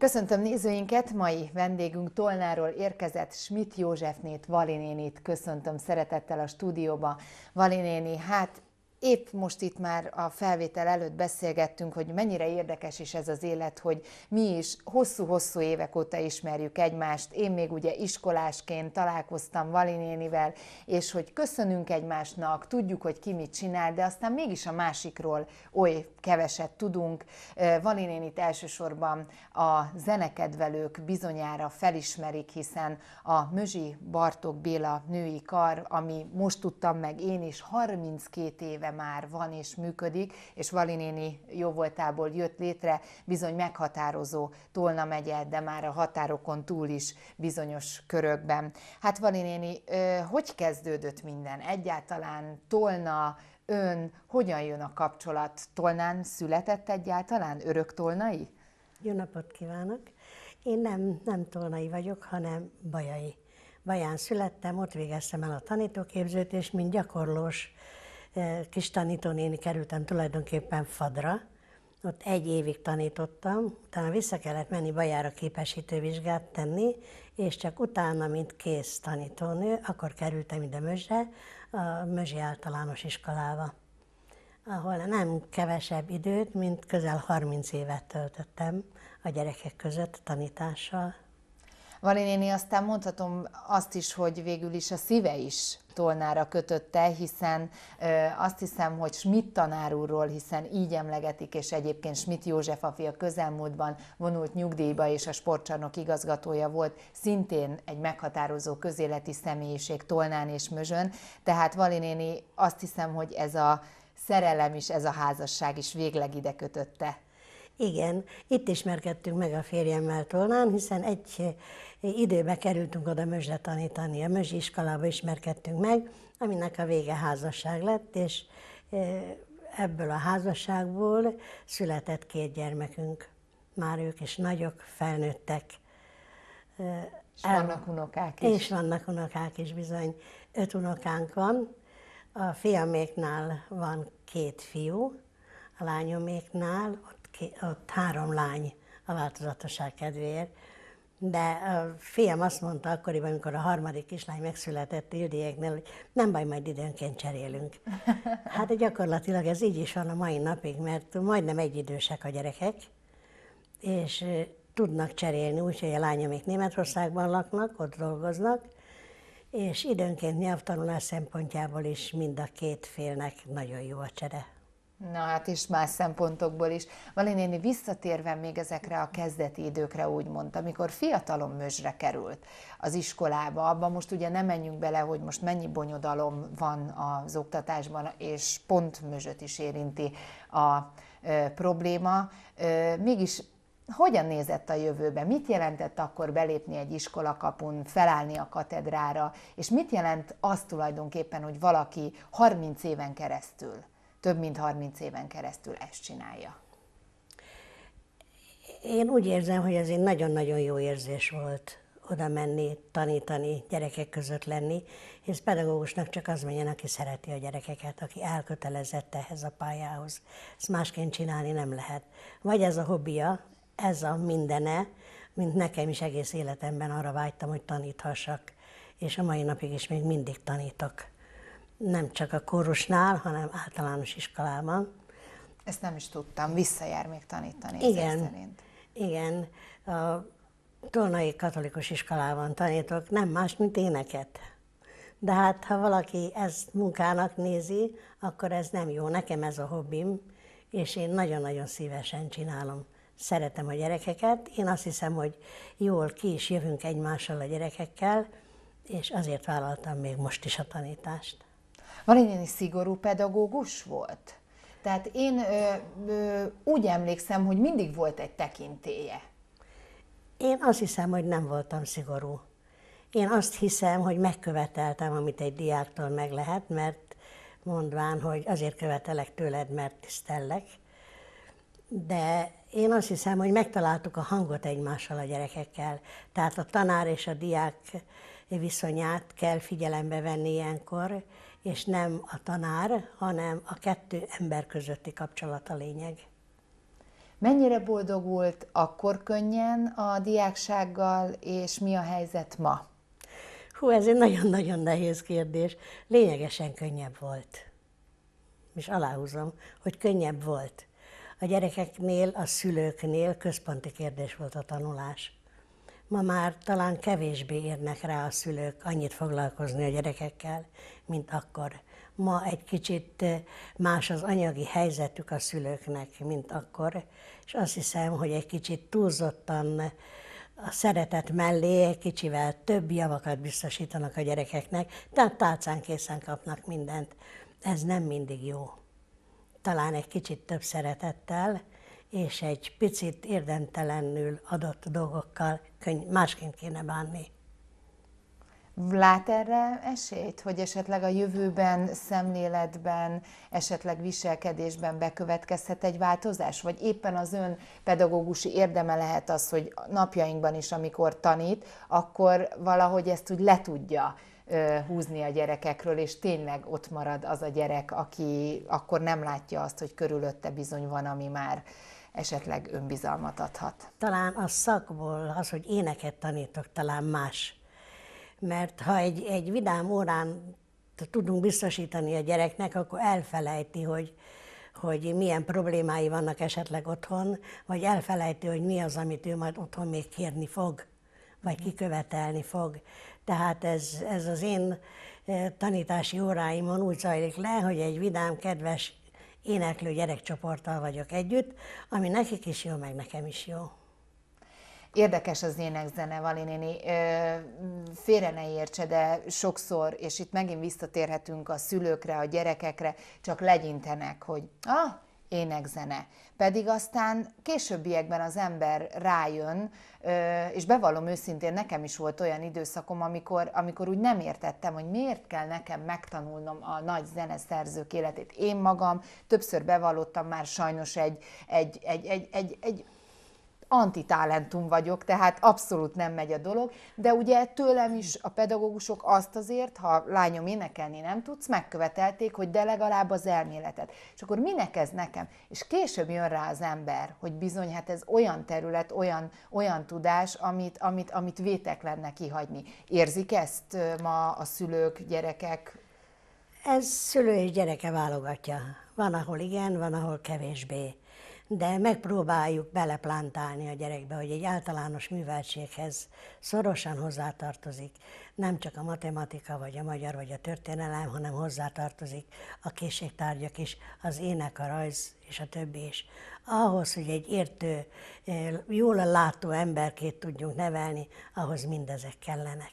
Köszöntöm nézőinket, mai vendégünk Tolnáról érkezett Schmidt Józsefnét, Valinénit köszöntöm szeretettel a stúdióba. Valinéni, hát Épp most itt már a felvétel előtt beszélgettünk, hogy mennyire érdekes is ez az élet, hogy mi is hosszú-hosszú évek óta ismerjük egymást. Én még ugye iskolásként találkoztam Valinénivel, és hogy köszönünk egymásnak, tudjuk, hogy ki mit csinál, de aztán mégis a másikról oly keveset tudunk. Valinénit elsősorban a zenekedvelők bizonyára felismerik, hiszen a Mözsi Bartók Béla női kar, ami most tudtam meg én is 32 éve már van és működik, és Valinéni jó voltából jött létre bizony meghatározó Tolna megye, de már a határokon túl is bizonyos körökben. Hát Valinéni, hogy kezdődött minden? Egyáltalán Tolna, ön, hogyan jön a kapcsolat? Tolnán született egyáltalán? Örök Tolnai? Jó napot kívánok! Én nem, nem Tolnai vagyok, hanem Bajai. Baján születtem, ott végeztem el a tanítóképzőt, és mint gyakorlós kis tanítónéni kerültem tulajdonképpen Fadra, ott egy évig tanítottam, utána vissza kellett menni bajára képesítő vizsgát tenni, és csak utána, mint kész tanítónő, akkor kerültem ide Mözsre, a Mözsi általános iskolába, ahol nem kevesebb időt, mint közel 30 évet töltöttem a gyerekek között tanítással. Vali néni, aztán mondhatom azt is, hogy végül is a szíve is Tolnára kötötte, hiszen ö, azt hiszem, hogy Schmidt tanár úrról, hiszen így emlegetik, és egyébként Schmidt József, a fia közelmúltban vonult nyugdíjba, és a sportcsarnok igazgatója volt, szintén egy meghatározó közéleti személyiség Tolnán és Mözsön, tehát Vali néni, azt hiszem, hogy ez a szerelem is, ez a házasság is végleg ide kötötte. Igen, itt ismerkedtünk meg a férjemmel Tolnán, hiszen egy időbe kerültünk oda Mözsre tanítani, a Mözsi iskolába ismerkedtünk meg, aminek a vége házasság lett, és ebből a házasságból született két gyermekünk. Már ők is nagyok, felnőttek. És vannak unokák is. És vannak unokák is, bizony. Öt unokánk van. A fiaméknál van két fiú, a lányoméknál ott, ott három lány a változatosság kedvéért de a fiam azt mondta akkoriban, amikor a harmadik kislány megszületett Ildiéknél, hogy nem baj, majd időnként cserélünk. Hát gyakorlatilag ez így is van a mai napig, mert majdnem egyidősek a gyerekek, és tudnak cserélni, úgyhogy a lányomék Németországban laknak, ott dolgoznak, és időnként nyelvtanulás szempontjából is mind a két félnek nagyon jó a csere. Na hát, és más szempontokból is. néni, visszatérve még ezekre a kezdeti időkre, úgy mondta, amikor fiatalom mözsre került az iskolába, abban most ugye nem menjünk bele, hogy most mennyi bonyodalom van az oktatásban, és pont mözsöt is érinti a ö, probléma. Ö, mégis hogyan nézett a jövőbe? Mit jelentett akkor belépni egy iskolakapun, felállni a katedrára, és mit jelent az tulajdonképpen, hogy valaki 30 éven keresztül több mint 30 éven keresztül ezt csinálja? Én úgy érzem, hogy ez egy nagyon-nagyon jó érzés volt oda menni, tanítani, gyerekek között lenni, hisz pedagógusnak csak az menjen, aki szereti a gyerekeket, aki elkötelezett ehhez a pályához. Ezt másként csinálni nem lehet. Vagy ez a hobbija, ez a mindene, mint nekem is egész életemben arra vágytam, hogy taníthassak, és a mai napig is még mindig tanítok nem csak a kórusnál, hanem általános iskolában. Ezt nem is tudtam, visszajár még tanítani igen, szerint. Igen, a Tolnai Katolikus Iskolában tanítok, nem más, mint éneket. De hát, ha valaki ezt munkának nézi, akkor ez nem jó. Nekem ez a hobbim, és én nagyon-nagyon szívesen csinálom. Szeretem a gyerekeket, én azt hiszem, hogy jól ki is jövünk egymással a gyerekekkel, és azért vállaltam még most is a tanítást. Valényi szigorú pedagógus volt? Tehát én ö, ö, úgy emlékszem, hogy mindig volt egy tekintéje. Én azt hiszem, hogy nem voltam szigorú. Én azt hiszem, hogy megköveteltem, amit egy diáktól meg lehet, mert mondván, hogy azért követelek tőled, mert tisztellek. De én azt hiszem, hogy megtaláltuk a hangot egymással a gyerekekkel. Tehát a tanár és a diák viszonyát kell figyelembe venni ilyenkor és nem a tanár, hanem a kettő ember közötti kapcsolat a lényeg. Mennyire boldog volt akkor könnyen a diáksággal, és mi a helyzet ma? Hú, ez egy nagyon-nagyon nehéz kérdés. Lényegesen könnyebb volt. És aláhúzom, hogy könnyebb volt. A gyerekeknél, a szülőknél központi kérdés volt a tanulás. Ma már talán kevésbé érnek rá a szülők annyit foglalkozni a gyerekekkel, mint akkor. Ma egy kicsit eh, más az anyagi helyzetük a szülőknek, mint akkor, és azt hiszem, hogy egy kicsit túlzottan eh, a szeretet mellé egy kicsivel több javakat biztosítanak a gyerekeknek, tehát tálcán készen kapnak mindent. Ez nem mindig jó. Talán egy kicsit több szeretettel, és egy picit érdemtelenül adott dolgokkal másként kéne bánni. Lát erre esélyt, hogy esetleg a jövőben, szemléletben, esetleg viselkedésben bekövetkezhet egy változás? Vagy éppen az ön pedagógusi érdeme lehet az, hogy napjainkban is, amikor tanít, akkor valahogy ezt úgy le tudja húzni a gyerekekről, és tényleg ott marad az a gyerek, aki akkor nem látja azt, hogy körülötte bizony van, ami már esetleg önbizalmat adhat. Talán a szakból az, hogy éneket tanítok, talán más. Mert ha egy, egy vidám órán tudunk biztosítani a gyereknek, akkor elfelejti, hogy, hogy milyen problémái vannak esetleg otthon, vagy elfelejti, hogy mi az, amit ő majd otthon még kérni fog, vagy mhm. kikövetelni fog. Tehát ez, ez az én eh, tanítási óráimon úgy zajlik le, hogy egy vidám, kedves éneklő gyerekcsoporttal vagyok együtt, ami nekik is jó, meg nekem is jó. Érdekes az énekzene, néni. Félre ne értse, de sokszor, és itt megint visszatérhetünk a szülőkre, a gyerekekre, csak legyintenek, hogy ah, énekzene. Pedig aztán későbbiekben az ember rájön, és bevallom őszintén, nekem is volt olyan időszakom, amikor, amikor úgy nem értettem, hogy miért kell nekem megtanulnom a nagy zeneszerzők életét. Én magam többször bevallottam már sajnos egy, egy, egy, egy, egy, egy antitalentum vagyok, tehát abszolút nem megy a dolog, de ugye tőlem is a pedagógusok azt azért, ha lányom énekelni nem tudsz, megkövetelték, hogy de legalább az elméletet. És akkor minek ez nekem? És később jön rá az ember, hogy bizony, hát ez olyan terület, olyan, olyan tudás, amit, amit, amit vétek lenne kihagyni. Érzik ezt ma a szülők, gyerekek? Ez szülő és gyereke válogatja. Van, ahol igen, van, ahol kevésbé de megpróbáljuk beleplantálni a gyerekbe, hogy egy általános műveltséghez szorosan hozzátartozik nem csak a matematika, vagy a magyar, vagy a történelem, hanem hozzátartozik a készségtárgyak is, az ének, a rajz és a többi is. Ahhoz, hogy egy értő, eh, jól látó emberkét tudjunk nevelni, ahhoz mindezek kellenek.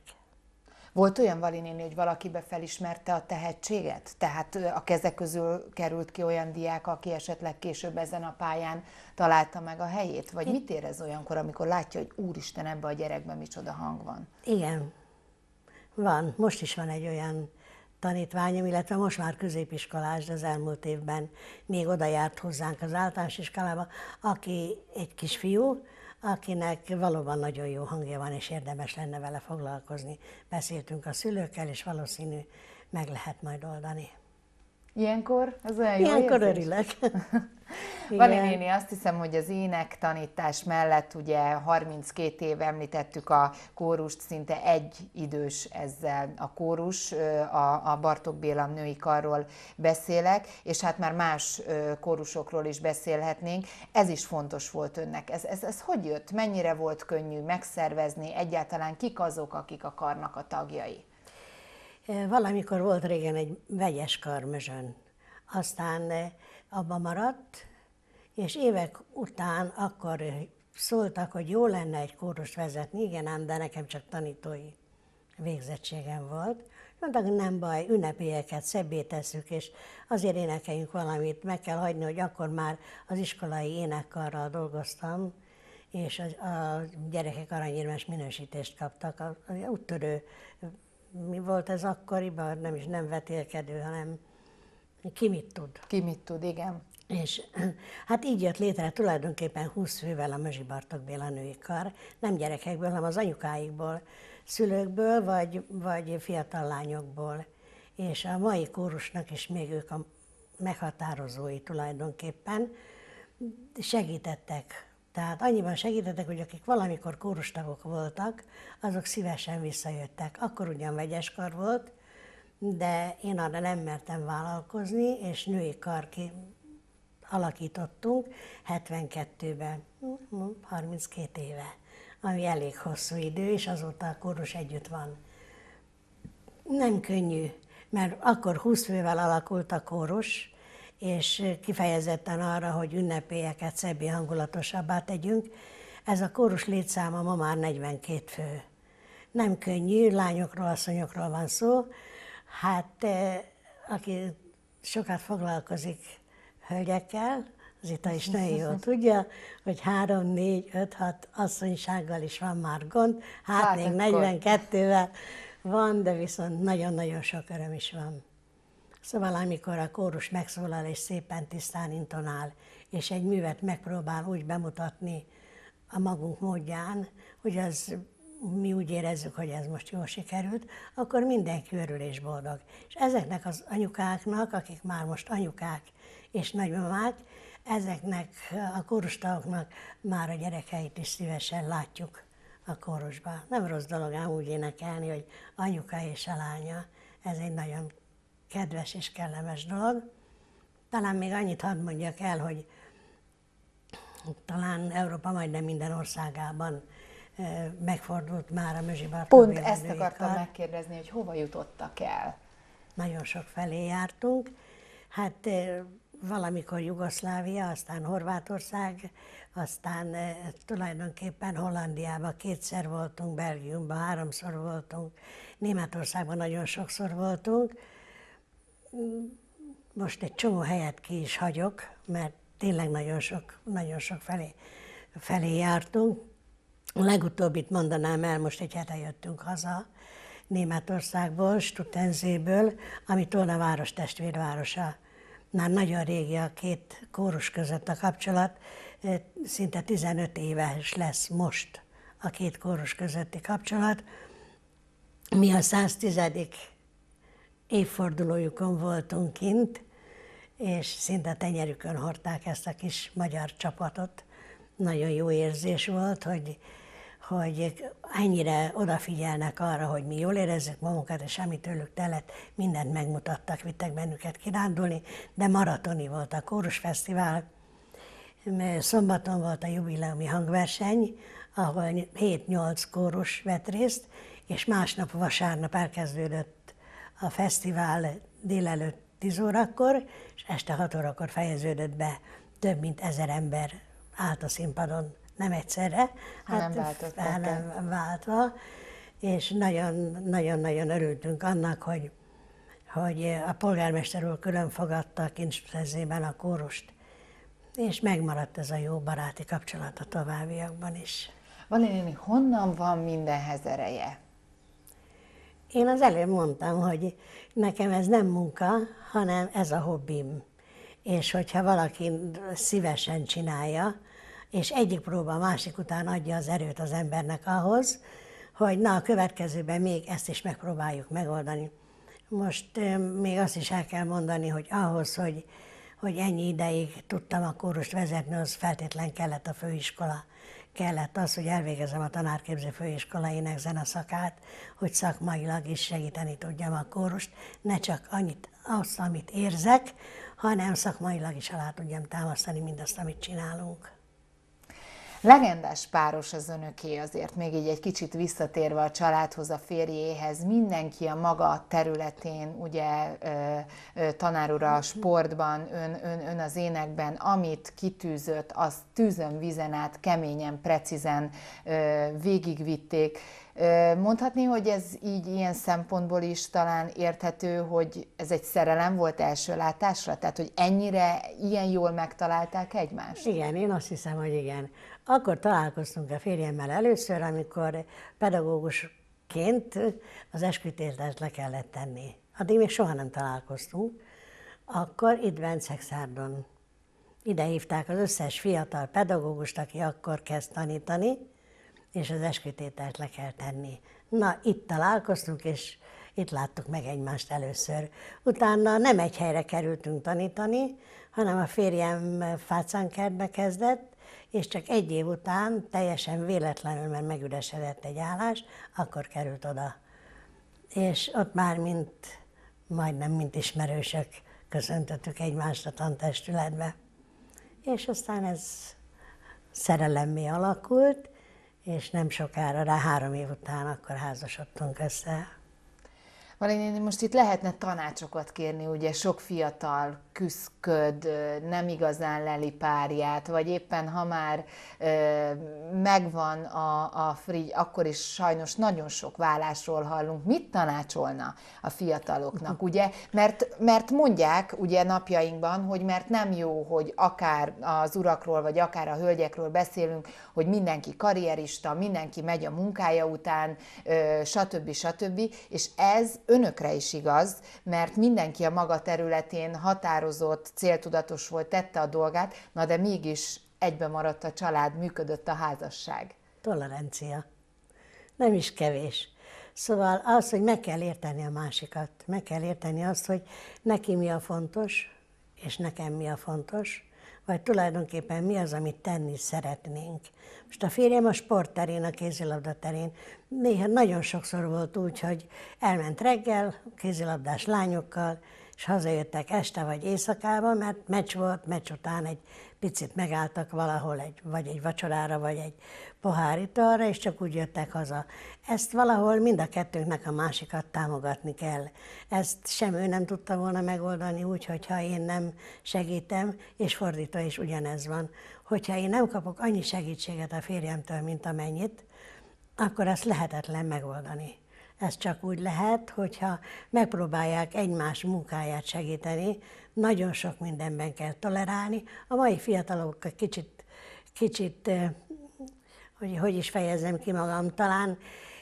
Volt olyan Valinéni, hogy valakibe felismerte a tehetséget? Tehát a kezek közül került ki olyan diák, aki esetleg később ezen a pályán találta meg a helyét? Vagy mit érez olyankor, amikor látja, hogy úristen, ebbe a gyerekben micsoda hang van? Igen, van. Most is van egy olyan tanítványom, illetve most már középiskolás, de az elmúlt évben még oda járt hozzánk az általános iskolába, aki egy kisfiú, akinek valóban nagyon jó hangja van, és érdemes lenne vele foglalkozni. Beszéltünk a szülőkkel, és valószínű meg lehet majd oldani. Ilyenkor? Ez olyan Ilyenkor érzés. örülök. Vali néni, azt hiszem, hogy az ének tanítás mellett ugye 32 év említettük a kórust, szinte egy idős ezzel a kórus, a, a Bartók Béla női karról beszélek, és hát már más kórusokról is beszélhetnénk. Ez is fontos volt önnek. Ez, ez, ez hogy jött? Mennyire volt könnyű megszervezni? Egyáltalán kik azok, akik a karnak a tagjai? Valamikor volt régen egy vegyes karmözsön, aztán abba maradt, és évek után akkor szóltak, hogy jó lenne egy kórus vezetni, igen ám, de nekem csak tanítói végzettségem volt. Mondtak, hogy nem baj, ünnepélyeket szebbé tesszük, és azért énekeljünk valamit, meg kell hagyni, hogy akkor már az iskolai énekkarral dolgoztam, és a, a gyerekek aranyérmes minősítést kaptak. A, a úttörő, mi volt ez akkoriban, nem is nem vetélkedő, hanem ki mit tud. Ki mit tud, igen. És hát így jött létre tulajdonképpen 20 fővel a Mözsi Bartok Béla női kar, nem gyerekekből, hanem az anyukáikból, szülőkből, vagy, vagy fiatal lányokból. És a mai kórusnak is még ők a meghatározói tulajdonképpen segítettek. Tehát annyiban segítettek, hogy akik valamikor kórustagok voltak, azok szívesen visszajöttek. Akkor ugyan vegyes kar volt, de én arra nem mertem vállalkozni, és női karki alakítottunk 72-ben, 32 éve, ami elég hosszú idő, és azóta a kórus együtt van. Nem könnyű, mert akkor 20 fővel alakult a kórus, és kifejezetten arra, hogy ünnepélyeket szebbé hangulatosabbá tegyünk. Ez a kórus létszáma ma már 42 fő. Nem könnyű, lányokról, asszonyokról van szó, Hát, aki sokat foglalkozik hölgyekkel, az itt is nagyon jól tudja, hogy három, négy, öt, hat, asszonysággal is van már gond, hát, hát még 42-vel van, de viszont nagyon-nagyon sok öröm is van. Szóval amikor a kórus megszólal és szépen tisztán intonál, és egy művet megpróbál úgy bemutatni a magunk módján, hogy az mi úgy érezzük, hogy ez most jól sikerült, akkor mindenki örül és boldog. És ezeknek az anyukáknak, akik már most anyukák és nagymamák, ezeknek a kórustagoknak már a gyerekeit is szívesen látjuk a kórusban. Nem rossz dolog ám úgy énekelni, hogy anyuka és a lánya. Ez egy nagyon kedves és kellemes dolog. Talán még annyit hadd mondjak el, hogy talán Európa majdnem minden országában megfordult már a Mözsibarka Pont ezt akartam kar. megkérdezni, hogy hova jutottak el? Nagyon sok felé jártunk. Hát valamikor Jugoszlávia, aztán Horvátország, aztán tulajdonképpen Hollandiában kétszer voltunk, Belgiumban háromszor voltunk, Németországban nagyon sokszor voltunk. Most egy csomó helyet ki is hagyok, mert tényleg nagyon sok, nagyon sok felé, felé jártunk, a legutóbbit mondanám el, most egy hete jöttünk haza, Németországból, Stutenzéből, ami Tóna város testvérvárosa. Már nagyon régi a két kórus között a kapcsolat, szinte 15 éves lesz most a két kórus közötti kapcsolat. Mi a 110. évfordulójukon voltunk kint, és szinte tenyerükön hordták ezt a kis magyar csapatot nagyon jó érzés volt, hogy, hogy ennyire odafigyelnek arra, hogy mi jól érezzük magunkat, és amit tőlük telett, mindent megmutattak, vittek bennünket kirándulni, de maratoni volt a kórusfesztivál. Szombaton volt a jubileumi hangverseny, ahol 7-8 kórus vett részt, és másnap vasárnap elkezdődött a fesztivál délelőtt 10 órakor, és este 6 órakor fejeződött be több mint ezer ember állt a színpadon, nem egyszerre, hát, nem, nem váltva, és nagyon-nagyon nagyon örültünk annak, hogy, hogy a polgármester úr külön fogadta a kincsprezében a kórost, és megmaradt ez a jó baráti kapcsolat a továbbiakban is. Valéni, honnan van mindenhez ereje? Én az előbb mondtam, hogy nekem ez nem munka, hanem ez a hobbim. És hogyha valaki szívesen csinálja, és egyik próba a másik után adja az erőt az embernek ahhoz, hogy na a következőben még ezt is megpróbáljuk megoldani. Most még azt is el kell mondani, hogy ahhoz, hogy, hogy ennyi ideig tudtam a kórust vezetni, az feltétlen kellett a főiskola. Kellett az, hogy elvégezem a tanárképző főiskolainek zeneszakát, hogy szakmailag is segíteni tudjam a kórust, ne csak annyit, azt, amit érzek, hanem szakmailag is alá tudjam támasztani mindazt, amit csinálunk. Legendás páros az önöké azért, még így egy kicsit visszatérve a családhoz, a férjéhez, mindenki a maga területén, ugye tanárura a mhm. sportban, ön, ön, ön az énekben, amit kitűzött, azt tűzön vizen át, keményen, precízen végigvitték. Mondhatni, hogy ez így ilyen szempontból is talán érthető, hogy ez egy szerelem volt első látásra? Tehát, hogy ennyire ilyen jól megtalálták egymást? Igen, én azt hiszem, hogy igen. Akkor találkoztunk a férjemmel először, amikor pedagógusként az eskütérzést le kellett tenni. Addig még soha nem találkoztunk. Akkor itt Bencegsszárdon ide hívták az összes fiatal pedagógust, aki akkor kezd tanítani, és az eskütételt le kell tenni. Na, itt találkoztunk, és itt láttuk meg egymást először. Utána nem egy helyre kerültünk tanítani, hanem a férjem fácánkertbe kezdett, és csak egy év után, teljesen véletlenül, mert megüresedett egy állás, akkor került oda. És ott már mint, majdnem mint ismerősök köszöntöttük egymást a tantestületbe. És aztán ez szerelemmé alakult, és nem sokára, rá három év után akkor házasodtunk össze. Valéni, most itt lehetne tanácsokat kérni, ugye sok fiatal küszköd, nem igazán leli párját, vagy éppen ha már megvan a, a frigy, akkor is sajnos nagyon sok vállásról hallunk. Mit tanácsolna a fiataloknak, ugye? Mert, mert mondják ugye napjainkban, hogy mert nem jó, hogy akár az urakról, vagy akár a hölgyekről beszélünk, hogy mindenki karrierista, mindenki megy a munkája után, stb. stb. És ez önökre is igaz, mert mindenki a maga területén határozott határozott, céltudatos volt, tette a dolgát, na de mégis egybe maradt a család, működött a házasság. Tolerancia. Nem is kevés. Szóval az, hogy meg kell érteni a másikat, meg kell érteni azt, hogy neki mi a fontos, és nekem mi a fontos, vagy tulajdonképpen mi az, amit tenni szeretnénk. Most a férjem a sport terén, a kézilabda terén. Néha nagyon sokszor volt úgy, hogy elment reggel kézilabdás lányokkal, és hazajöttek este vagy éjszakában, mert meccs volt, meccs után egy picit megálltak valahol, egy, vagy egy vacsorára, vagy egy pohár italra, és csak úgy jöttek haza. Ezt valahol mind a kettőnknek a másikat támogatni kell. Ezt sem ő nem tudta volna megoldani úgy, hogyha én nem segítem, és fordítva is ugyanez van. Hogyha én nem kapok annyi segítséget a férjemtől, mint amennyit, akkor ezt lehetetlen megoldani. Ez csak úgy lehet, hogyha megpróbálják egymás munkáját segíteni. Nagyon sok mindenben kell tolerálni. A mai fiatalok kicsit, kicsit eh, hogy, hogy is fejezem ki magam, talán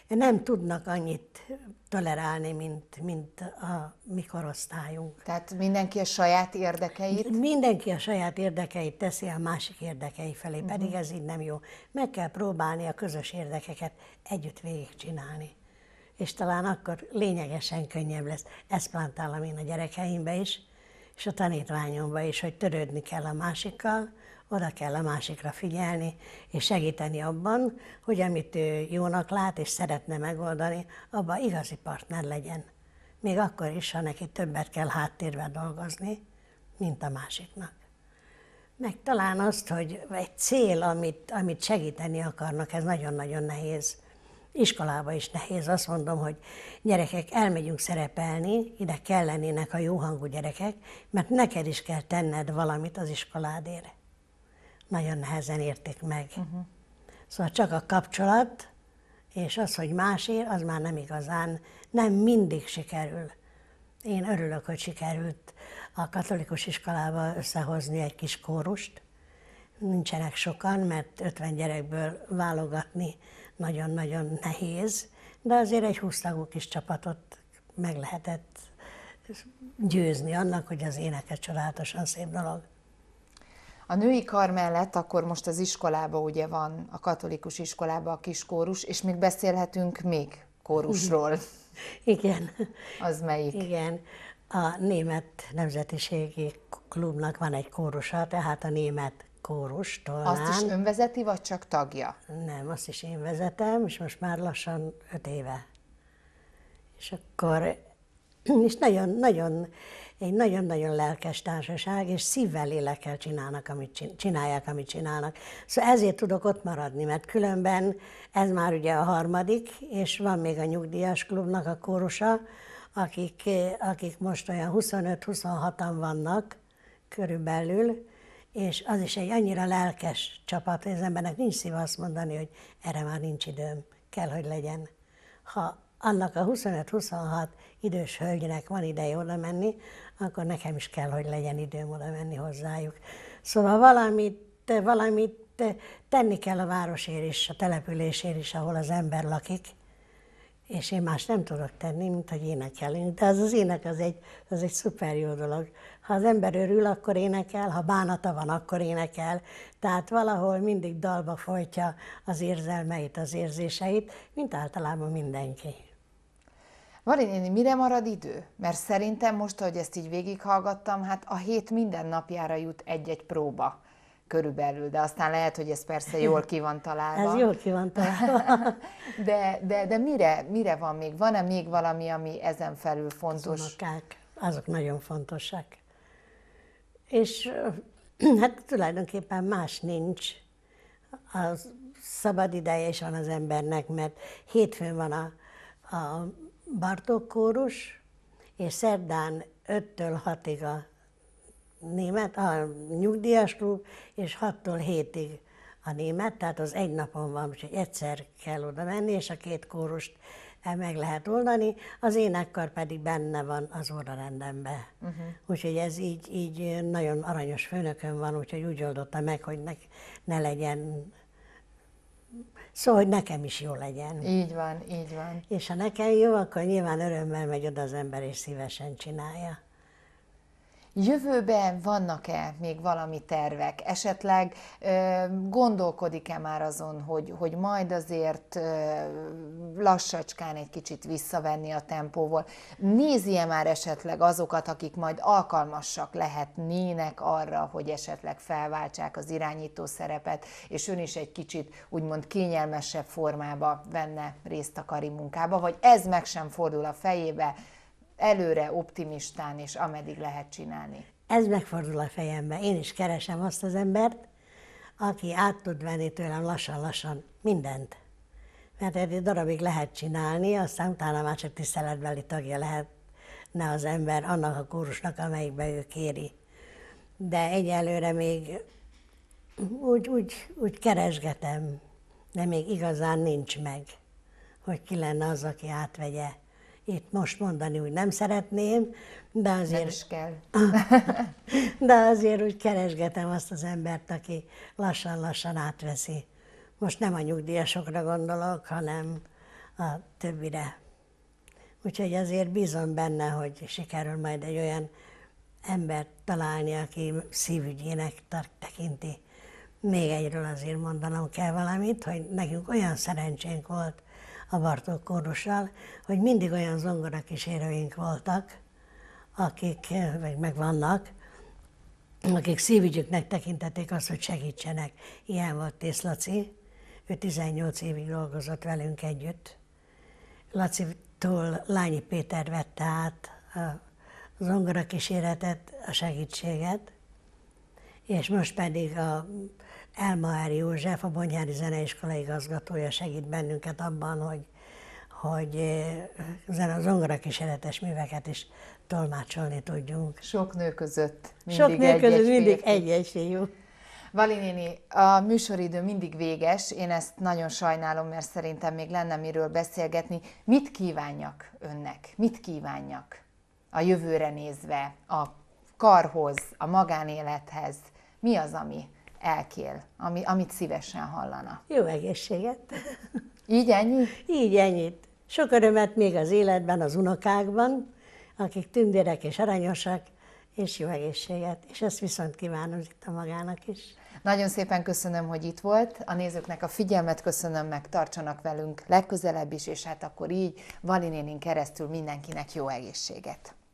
nem tudnak annyit tolerálni, mint, mint a mi korosztályunk. Tehát mindenki a saját érdekeit? Mindenki a saját érdekeit teszi a másik érdekei felé, uh-huh. pedig mhm. ez így nem jó. Meg kell próbálni a közös érdekeket együtt végigcsinálni és talán akkor lényegesen könnyebb lesz. Ezt plantálom én a gyerekeimbe is, és a tanítványomba is, hogy törődni kell a másikkal, oda kell a másikra figyelni, és segíteni abban, hogy amit ő jónak lát és szeretne megoldani, abban igazi partner legyen. Még akkor is, ha neki többet kell háttérben dolgozni, mint a másiknak. Meg talán azt, hogy egy cél, amit, amit segíteni akarnak, ez nagyon-nagyon nehéz iskolába is nehéz. Azt mondom, hogy gyerekek, elmegyünk szerepelni, ide kellenének a jó hangú gyerekek, mert neked is kell tenned valamit az iskoládére. Nagyon nehezen érték meg. Uh-huh. Szóval csak a kapcsolat, és az, hogy másért, az már nem igazán, nem mindig sikerül. Én örülök, hogy sikerült a katolikus iskolába összehozni egy kis kórust. Nincsenek sokan, mert 50 gyerekből válogatni nagyon-nagyon nehéz, de azért egy 20 tagú kis csapatot meg lehetett győzni annak, hogy az éneket csodálatosan szép dolog. A női kar mellett akkor most az iskolába ugye van, a katolikus iskolába a kis kórus, és még beszélhetünk még kórusról. Igen. Az melyik? Igen. A német nemzetiségi klubnak van egy kórusa, tehát a német kórus talán. Azt is önvezeti, vagy csak tagja? Nem, azt is én vezetem, és most már lassan öt éve. És akkor, és nagyon-nagyon, egy nagyon-nagyon lelkes társaság, és szívvel lélekkel csinálnak, amit csinálják, amit csinálnak. Szóval ezért tudok ott maradni, mert különben ez már ugye a harmadik, és van még a nyugdíjas klubnak a kórusa, akik, akik most olyan 25-26-an vannak körülbelül, és az is egy annyira lelkes csapat, hogy az embernek nincs szíve azt mondani, hogy erre már nincs időm, kell, hogy legyen. Ha annak a 25-26 idős hölgynek van ideje oda menni, akkor nekem is kell, hogy legyen időm oda menni hozzájuk. Szóval valamit, valamit tenni kell a városért is, a településért is, ahol az ember lakik, és én más nem tudok tenni, mint hogy énekelünk. De az az ének az egy, az egy szuper jó dolog. Ha az ember örül, akkor énekel, ha bánata van, akkor énekel. Tehát valahol mindig dalba folytja az érzelmeit, az érzéseit, mint általában mindenki. Vali néni, mire marad idő? Mert szerintem most, ahogy ezt így végighallgattam, hát a hét minden napjára jut egy-egy próba körülbelül, de aztán lehet, hogy ez persze jól ki van találva. Ez jól ki van találva. de, de, de mire, mire van még? Van-e még valami, ami ezen felül fontos? Az unokák, azok nagyon fontosak és hát tulajdonképpen más nincs. A szabad ideje is van az embernek, mert hétfőn van a, a Bartók kórus, és szerdán 5-től 6-ig a német, a nyugdíjas klub, és 6-tól 7-ig a német, tehát az egy napon van, úgyhogy egyszer kell oda menni, és a két kórust E, meg lehet oldani, az énekkar pedig benne van az órarendemben. Uh-huh. Úgyhogy ez így, így nagyon aranyos főnökön van, úgyhogy úgy oldotta meg, hogy ne, ne legyen Szóval, hogy nekem is jó legyen. Így van, így van. És ha nekem jó, akkor nyilván örömmel megy oda az ember, és szívesen csinálja. Jövőben vannak-e még valami tervek? Esetleg gondolkodik-e már azon, hogy, hogy majd azért lassacskán egy kicsit visszavenni a tempóval? Nézi-e már esetleg azokat, akik majd alkalmasak lehetnének arra, hogy esetleg felváltsák az irányító szerepet, és ön is egy kicsit úgymond kényelmesebb formába venne részt a kari munkába, vagy ez meg sem fordul a fejébe, előre optimistán, és ameddig lehet csinálni. Ez megfordul a fejembe. Én is keresem azt az embert, aki át tud venni tőlem lassan-lassan mindent. Mert egy darabig lehet csinálni, aztán utána már csak tiszteletbeli tagja lehet ne az ember annak a kórusnak, amelyikbe ő kéri. De egyelőre még úgy, úgy, úgy keresgetem, de még igazán nincs meg, hogy ki lenne az, aki átvegye itt most mondani úgy nem szeretném, de azért... Nem is kell. de azért úgy keresgetem azt az embert, aki lassan-lassan átveszi. Most nem a nyugdíjasokra gondolok, hanem a többire. Úgyhogy azért bízom benne, hogy sikerül majd egy olyan embert találni, aki szívügyének tekinti. Még egyről azért mondanom kell valamit, hogy nekünk olyan szerencsénk volt a Bartók kórussal, hogy mindig olyan zongorakísérőink voltak, akik, vagy eh, meg vannak, akik szívügyüknek tekintették azt, hogy segítsenek. Ilyen volt Tész Laci, ő 18 évig dolgozott velünk együtt. Laci-tól Lányi Péter vette át a zongora kíséretet, a segítséget, és most pedig a Elmaár József, a Bonyhári Zeneiskola igazgatója segít bennünket abban, hogy, hogy eh, zongora kísérletes műveket is tolmácsolni tudjunk. Sok nő között mindig Sok nő egy között mindig egy jó. Vali néni, a műsoridő mindig véges, én ezt nagyon sajnálom, mert szerintem még lenne miről beszélgetni. Mit kívánjak önnek? Mit kívánjak a jövőre nézve, a karhoz, a magánélethez? Mi az, ami elkél, ami, amit szívesen hallana. Jó egészséget! Így ennyi? Így ennyit. Sok örömet még az életben, az unokákban, akik tündérek és aranyosak, és jó egészséget. És ezt viszont kívánom itt a magának is. Nagyon szépen köszönöm, hogy itt volt. A nézőknek a figyelmet köszönöm, meg tartsanak velünk legközelebb is, és hát akkor így Valinénin keresztül mindenkinek jó egészséget.